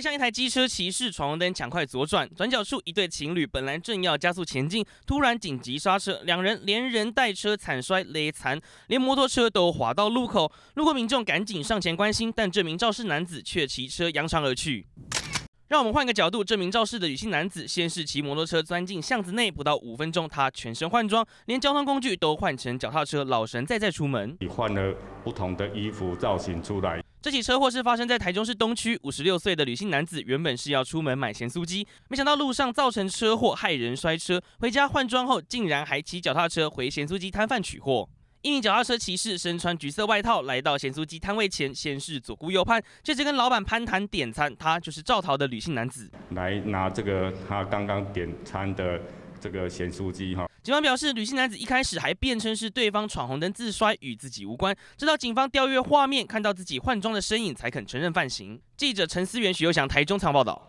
像一台机车骑士闯红灯抢快左转，转角处一对情侣本来正要加速前进，突然紧急刹车，两人连人带车惨摔勒残，连摩托车都滑到路口。路过民众赶紧上前关心，但这名肇事男子却骑车扬长而去。让我们换个角度，这名肇事的女性男子先是骑摩托车钻进巷子内，不到五分钟，他全身换装，连交通工具都换成脚踏车，老神再再出门。你换了不同的衣服造型出来。这起车祸是发生在台中市东区，五十六岁的女性男子原本是要出门买咸酥鸡，没想到路上造成车祸害人摔车。回家换装后，竟然还骑脚踏车回咸酥鸡摊贩取货。一名脚踏车骑士身穿橘色外套，来到咸酥鸡摊位前，先是左顾右盼，接着跟老板攀谈点餐。他就是赵桃的女性男子，来拿这个他刚刚点餐的。这个咸酥鸡哈，警方表示，女性男子一开始还辩称是对方闯红灯自摔，与自己无关，直到警方调阅画面，看到自己换装的身影，才肯承认犯行。记者陈思源、许佑翔，台中藏报道。